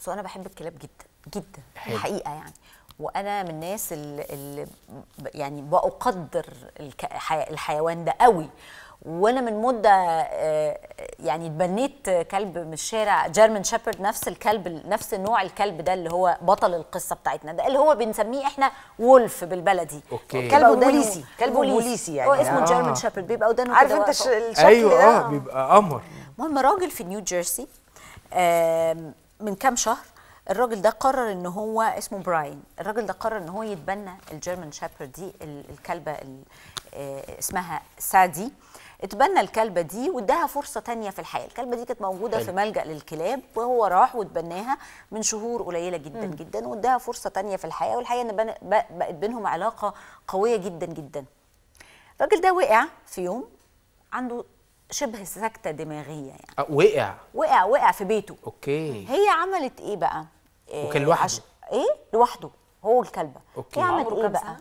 بس انا بحب الكلاب جدا جدا حلو. الحقيقه يعني وانا من الناس اللي يعني باقدر الحيوان ده قوي وانا من مده آه، يعني اتبنيت كلب من الشارع جيرمن شيبرد نفس الكلب نفس نوع الكلب ده اللي هو بطل القصه بتاعتنا ده اللي هو بنسميه احنا وولف بالبلدي اوكي كلب بوليسي كلب بوليسي يعني هو اسمه آه. جيرمن شيبرد بيبقى ودانه عارف انت الشكل ايوه اه بيبقى قمر المهم راجل في نيو جيرسي من كام شهر الراجل ده قرر ان هو اسمه براين الراجل ده قرر ان هو يتبنى الجيرمان شابر دي الكلبه آه، اسمها سادي اتبنى الكلبة دي واداها فرصة تانية في الحياة الكلبة دي كانت موجودة حلو. في ملجأ للكلاب وهو راح واتبناها من شهور قليلة جدا م. جدا واداها فرصة تانية في الحياة والحقيقة ان بقت بينهم علاقة قوية جدا جدا الراجل ده وقع في يوم عنده شبه سكته دماغيه يعني آه، وقع وقع وقع في بيته اوكي هي عملت ايه بقى آه، وكان لوحده عش... ايه لوحده هو الكلبه اوكي هي عملت ايه بقى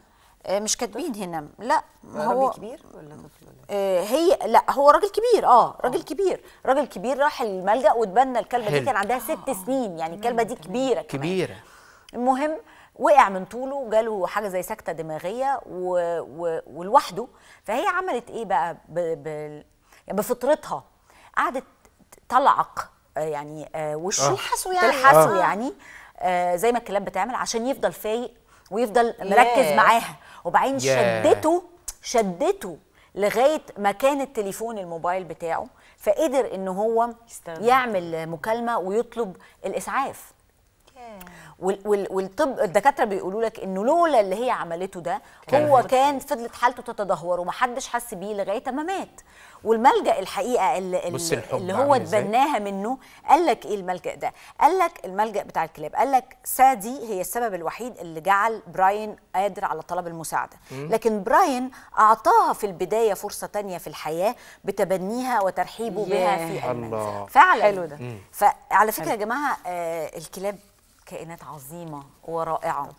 آه، مش كاتبين هنا لا ما هو كبير ولا طفل ولا إيه؟ هي لا هو راجل كبير اه راجل كبير راجل كبير راح الملجا واتبنى الكلبه دي كان عندها ست سنين يعني الكلبه دي كبيره كمان. كبيره المهم وقع من طوله وجاله حاجه زي سكته دماغيه ولوحده فهي عملت ايه بقى يعني بفطرتها قعدت تلعق آه، يعني وشه آه. آه. يعني تلحسه آه. يعني آه، زي ما الكلاب بتعمل عشان يفضل فايق ويفضل مركز yeah. معاها وبعدين yeah. شدته شدته لغايه ما كان التليفون الموبايل بتاعه فقدر ان هو يعمل مكالمه ويطلب الاسعاف والطب الدكاتره بيقولوا لك انه لولا اللي هي عملته ده هو كان فضلت حالته تتدهور ومحدش حس بيه لغايه ما مات والملجا الحقيقه اللي, اللي هو تبناها منه قال لك ايه الملجا ده قال لك الملجا بتاع الكلاب قال لك سادي هي السبب الوحيد اللي جعل براين قادر على طلب المساعده لكن براين اعطاها في البدايه فرصه تانية في الحياه بتبنيها وترحيبه بها في المنزل فعلا حلو ده فعلى فكره يا جماعه آه الكلاب كائنات عظيمه ورائعه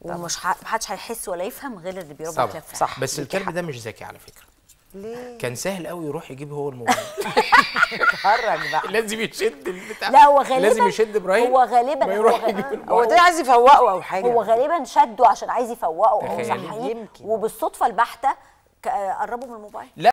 ومش محدش هيحس ولا يفهم غير اللي بيربي صح, صح بس الكلب ده مش ذكي على فكره ليه؟ كان سهل قوي يروح يجيب هو الموبايل اتحرك بقى لازم يشد البتاع لا هو غالبا لازم يشد ابراهيم هو غالبا هو هو ده عايز يفوقه او حاجه هو غالبا شده عشان عايز يفوقه او صحيح وبالصدفه البحته قربوا من الموبايل لا